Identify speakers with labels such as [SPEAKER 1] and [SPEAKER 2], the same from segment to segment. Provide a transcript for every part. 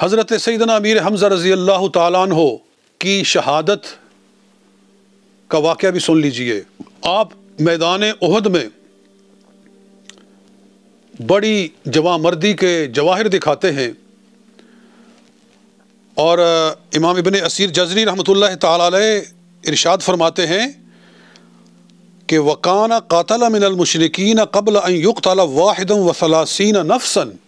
[SPEAKER 1] हज़रत सैदना अमीर हमज़ा रज़ी अल्लाह तन हो की शहादत का वाक़ भी सुन लीजिए आप मैदान उहद में बड़ी जवा मर्दी के जवाहिर दिखाते हैं और इमाम इबन असीर जजनी रहमत तरशाद फरमाते हैं कि वकाना कातला मिनल कबल युक्त वाहिदम वसलासिन नफसन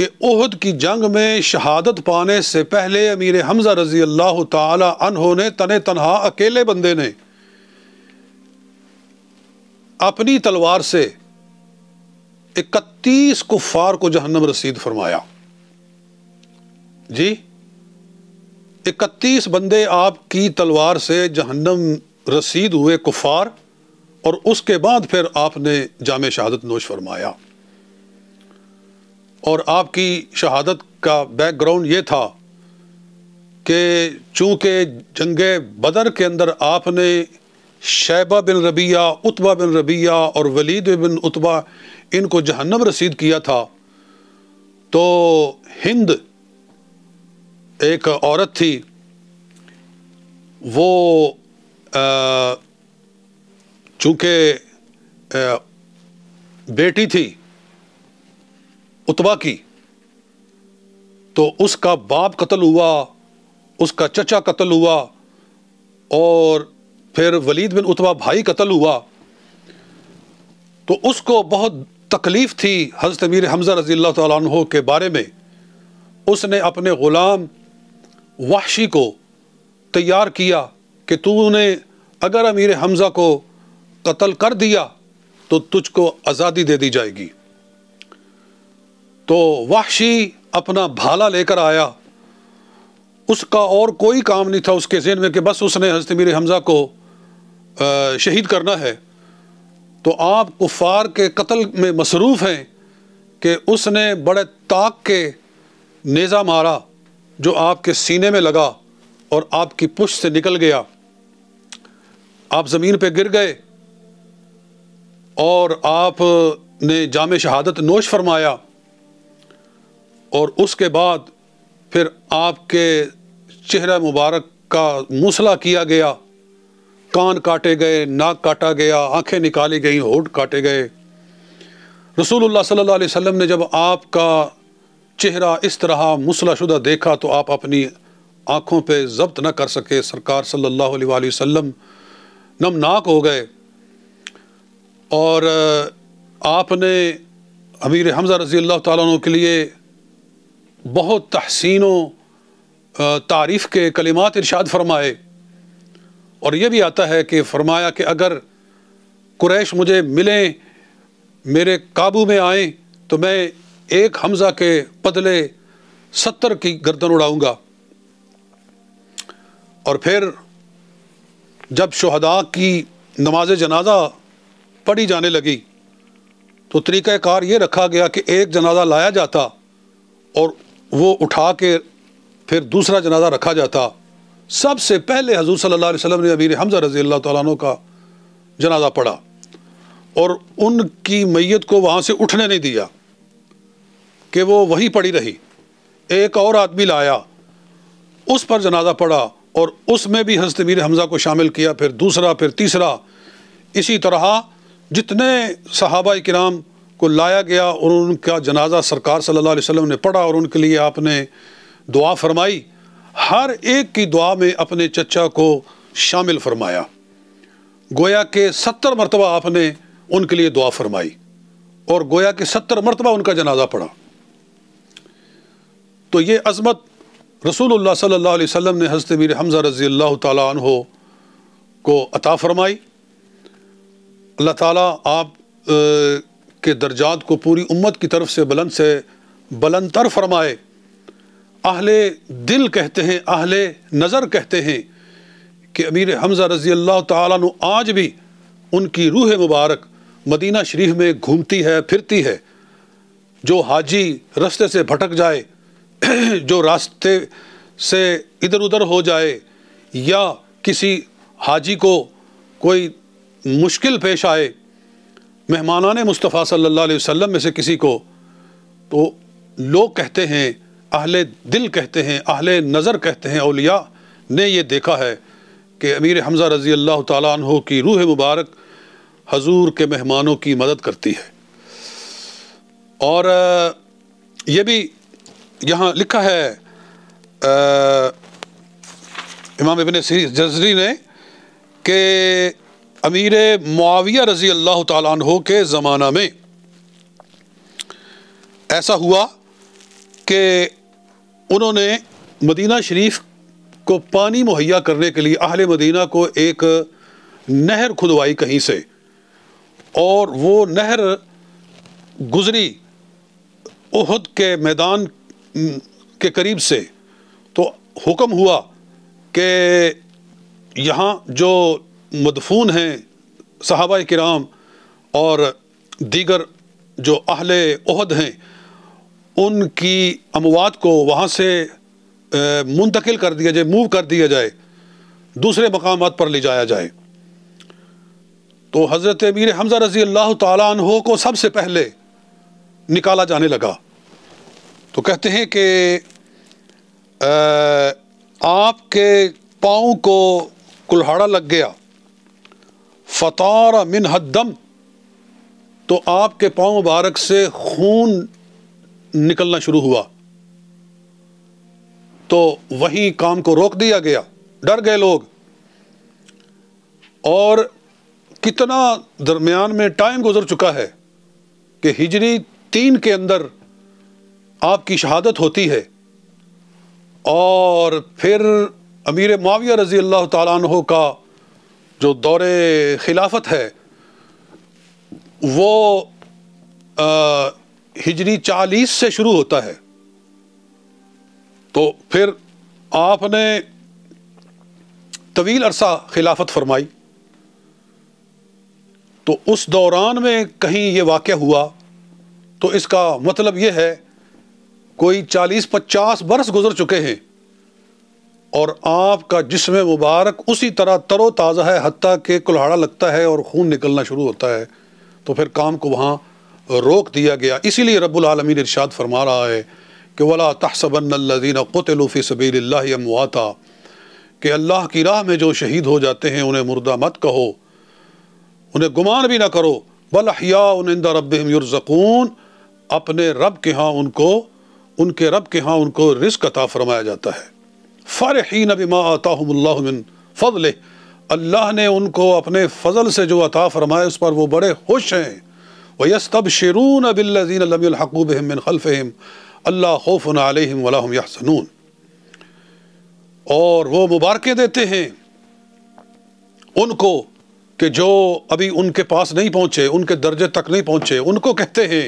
[SPEAKER 1] कि उहद की जंग में शहादत पाने से पहले अमीर हमज़ा रज़ी अल्लाह तहों ने तने तनहा अकेले बंदे ने अपनी तलवार से इकतीस कुफ़ार को जहन्नम रसीद फरमाया जी इकतीस बंदे आपकी तलवार से जहन्नम रसीद हुए कुफ़ार और उसके बाद फिर आपने जाम शहादत नोश फरमाया और आपकी शहादत का बैकग्राउंड ये था कि चूँकि जंग बदर के अंदर आपने शैबा बिन रबिया उतबा बिन रबिया और वलीद बिन उतबा इनको जहन्नम रसीद किया था तो हिंद एक औरत थी वो चूँकि बेटी थी उतवा की तो उसका बाप कत्ल हुआ उसका चचा कत्ल हुआ और फिर वलीद बिन उतवा भाई कत्ल हुआ तो उसको बहुत तकलीफ़ थी हज़रत अमीर हमज़ा रजील तु के बारे में उसने अपने ग़ुलाम वाशी को तैयार किया कि तूने अगर अमीर हमज़ा को कत्ल कर दिया तो तुझको आज़ादी दे दी जाएगी तो वाहशी अपना भाला लेकर आया उसका और कोई काम नहीं था उसके जहन में कि बस उसने हजरत मीर हमज़ा को शहीद करना है तो आप कुफ़ार के कत्ल में मसरूफ़ हैं कि उसने बड़े ताक के नेज़ा मारा जो आपके सीने में लगा और आपकी पुश से निकल गया आप ज़मीन पर गिर गए और आप ने जाम शहादत नोश फरमाया और उसके बाद फिर आपके चेहरा मुबारक का मूसला किया गया कान काटे गए नाक काटा गया आंखें निकाली गई होठ काटे गए रसूलुल्लाह सल्लल्लाहु अलैहि वसल्लम ने जब आपका चेहरा इस तरह शुदा देखा तो आप अपनी आँखों पर जब्त न कर सके सरकार सल्लल्लाहु अलैहि वसल्लम नमनाक हो गए और आपने अमीर हमज़ा रज़ी अल्लाह तु के लिए बहुत तहसिनों तारीफ़ के कलिमात इरशाद फरमाए और यह भी आता है कि फरमाया कि अगर कुरैश मुझे मिलें मेरे काबू में आए तो मैं एक हमज़ा के बदले सत्तर की गर्दन उड़ाऊँगा और फिर जब शहदा की नमाज जनाजा पढ़ी जाने लगी तो तरीक़ार ये रखा गया कि एक जनाजा लाया जाता और वो उठा के फिर दूसरा जनाजा रखा जाता सबसे पहले हजूर सल्लल्लाहु अलैहि वसल्लम ने अमीर हमज़ा रज़ी अल्लाह तु का जनाजा पढ़ा और उनकी मैत को वहाँ से उठने नहीं दिया कि वो वहीं पड़ी रही एक और आदमी लाया उस पर जनाजा पढ़ा और उसमें भी हजरत मीर हमज़ा को शामिल किया फिर दूसरा फिर तीसरा इसी तरह जितने सहाबा कराम को लाया गया और उनका जनाजा सरकार सल्लल्लाहु अलैहि वसल्लम ने पढ़ा और उनके लिए आपने दुआ फरमाई हर एक की दुआ में अपने चचा को शामिल फरमाया गोया के सत्तर मरतबा आपने उनके लिए दुआ फरमाई और गोया के सत्तर मरतबा उनका जनाजा पढ़ा तो ये अजमत रसूल सल्ला वसम ने हजरत मीर हमज़ा रज़ी अल्लाह तहो को अता फरमाई अल्लाह ताला आप के दर्जात को पूरी उम्मत की तरफ से बुलंद से तर फरमाए आहले दिल कहते हैं आहले नज़र कहते हैं कि अमीर हमज़ा रज़ी अल्लाह तु आज भी उनकी रूह मुबारक मदीना शरीफ में घूमती है फिरती है जो हाजी रास्ते से भटक जाए जो रास्ते से इधर उधर हो जाए या किसी हाजी को कोई मुश्किल पेश आए मेहमाना ने मुस्तफ़ा सल्ला वसम में से किसी को तो लोग कहते हैं अहले दिल कहते हैं अहल नज़र कहते हैं अलिया ने यह देखा है कि अमीर हमज़ा रज़ी अल्लाह तु की रूह मुबारक हजूर के मेहमानों की मदद करती है और ये भी यहाँ लिखा है आ, इमाम इबन जजरी ने कि अमीर मुआविया रज़ी अल्लाह तहो के ज़माना में ऐसा हुआ कि उन्होंने मदीना शरीफ को पानी मुहैया करने के लिए अहले मदीना को एक नहर खुदवाई कहीं से और वो नहर गुज़री उहद के मैदान के करीब से तो हुक्म हुआ कि यहाँ जो मदफून हैं सहाबा कराम और दीगर जो अहल उहद हैं उनकी अमवात को वहाँ से मुंतकिल कर दिया जाए मूव कर दिया जाए दूसरे मकाम पर ले जाया जाए तो हज़रत मीर हमज़ा रज़ी अल्लाह तहो को सबसे पहले निकाला जाने लगा तो कहते हैं कि आपके पाँव को कुल्हाड़ा लग गया फ़तार मिन हदम तो आपके पाँव मुबारक से खून निकलना शुरू हुआ तो वहीं काम को रोक दिया गया डर गए लोग और कितना दरमियान में टाइम गुजर चुका है कि हिजरी तीन के अंदर आपकी शहादत होती है और फिर अमीर माविया रज़ी अल्लाह तु का जो दौर खिलाफत है वो आ, हिजरी चालीस से शुरू होता है तो फिर आपने तवील अरसा खिलाफत फरमाई तो उस दौरान में कहीं ये वाक़ हुआ तो इसका मतलब ये है कोई चालीस पचास बरस गुज़र चुके हैं और आपका जिसम मुबारक उसी तरह तरोताज़ा है हती के कुल्हाड़ा लगता है और खून निकलना शुरू होता है तो फिर काम को वहाँ रोक दिया गया इसीलिए रबालमीन इर्शाद फरमा रहा है कि वला तहसबनदीन कतलफ़ी सबील अमवाता कि अल्लाह की राह में जो शहीद हो जाते हैं उन्हें मुर्दा मत कहो उन्हें गुमान भी ना करो बल उन उनिंदा रब युरजकून अपने रब के यहाँ उनको उनके रब के यहाँ उनको रिस्क अता फरमाया जाता है फ़रहीन हूँ मिन फ़ल अल्लाह ने उनको अपने फ़जल से जो अता फ़रमाए उस पर वो बड़े खुश हैं वयस्तब शरून अबिल्लिनकूबिन खलफ़म अल्लाह खौफ़न आलम वलम यहसनून और वो मुबारकें देते हैं उनको कि जो अभी उनके पास नहीं पहुँचे उनके दर्जे तक नहीं पहुँचे उनको कहते हैं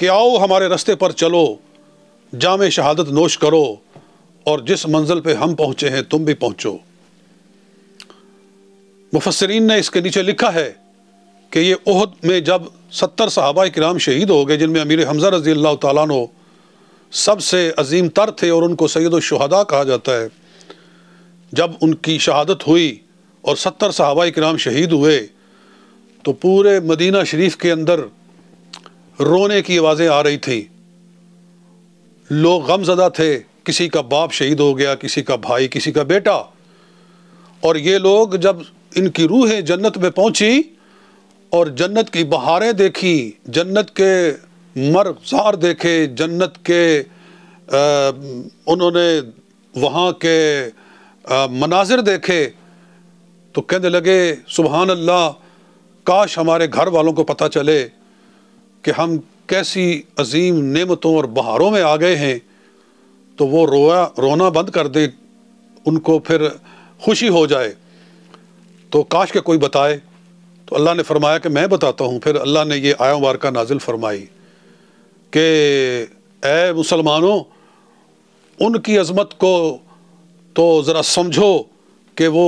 [SPEAKER 1] कि आओ हमारे रस्ते पर चलो जाम शहादत नोश करो और जिस मंजिल पे हम पहुंचे हैं तुम भी पहुंचो मुफसरीन ने इसके नीचे लिखा है कि ये उहद में जब सत्तर सहाबा कराम शहीद हो गए जिनमें अमीर हमजा रजी अल्लाह तु सबसे अजीम तर थे और उनको सैद शहदा कहा जाता है जब उनकी शहादत हुई और सत्तर सहाबा कराम शहीद हुए तो पूरे मदीना शरीफ के अंदर रोने की आवाज़ें आ रही थी लोग गमजदा थे किसी का बाप शहीद हो गया किसी का भाई किसी का बेटा और ये लोग जब इनकी रूहें जन्नत में पहुंची और जन्नत की बहारें देखी जन्नत के मरजार देखे जन्नत के आ, उन्होंने वहाँ के आ, मनाजिर देखे तो कहने लगे सुबहान अल्लाह काश हमारे घर वालों को पता चले कि हम कैसी अजीम नेमतों और बहारों में आ गए हैं तो वो रोया रोना बंद कर दे उनको फिर खुशी हो जाए तो काश के कोई बताए तो अल्लाह ने फरमाया कि मैं बताता हूँ फिर अल्लाह ने ये आया का नाजिल फरमाई कि ए मुसलमानों उनकी अजमत को तो ज़रा समझो कि वो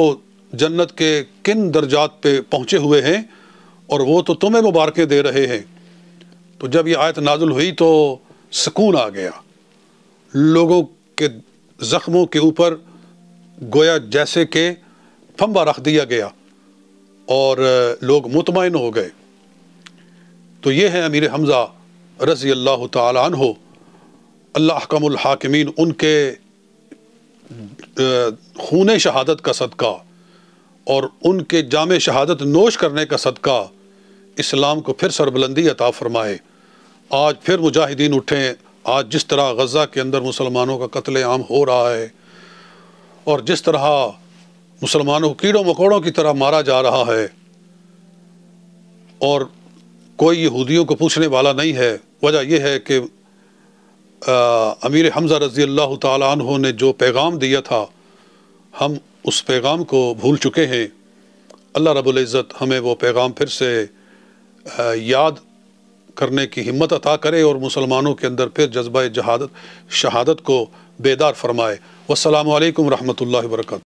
[SPEAKER 1] जन्नत के किन दर्जात पे पहुँचे हुए हैं और वो तो तुम्हें मुबारकें दे रहे हैं तो जब ये आयत नाजुल हुई तो सुकून आ गया लोगों के ज़ख्मों के ऊपर गोया जैसे के फंबा रख दिया गया और लोग मुतमिन हो गए तो ये है अमीर हमज़ा रज़ी अल्लाह तहो अल्लाह कमहाकमीन उनके खून शहादत का सदका और उनके जाम शहादत नोश करने का सदका इस्लाम को फिर सरबलंदी अता फ़रमाए आज फिर मुजाहिदीन उठें आज जिस तरह गज़ा के अंदर मुसलमानों का कत्ल आम हो रहा है और जिस तरह मुसलमानों को कीड़ों मकोड़ों की तरह मारा जा रहा है और कोई यहूदियों को पूछने वाला नहीं है वजह यह है कि आ, अमीर हमज़ा रज़ी अल्लाह तहों ने जो पैगाम दिया था हम उस पैगाम को भूल चुके हैं अल्लाह रबुल्ज़त हमें वो पैगाम फिर से आ, याद करने की हिम्मत अता करे और मुसलमानों के अंदर फिर जज्बा जहादत शहादत को बेदार फरमाए वालकम रहमत वर्क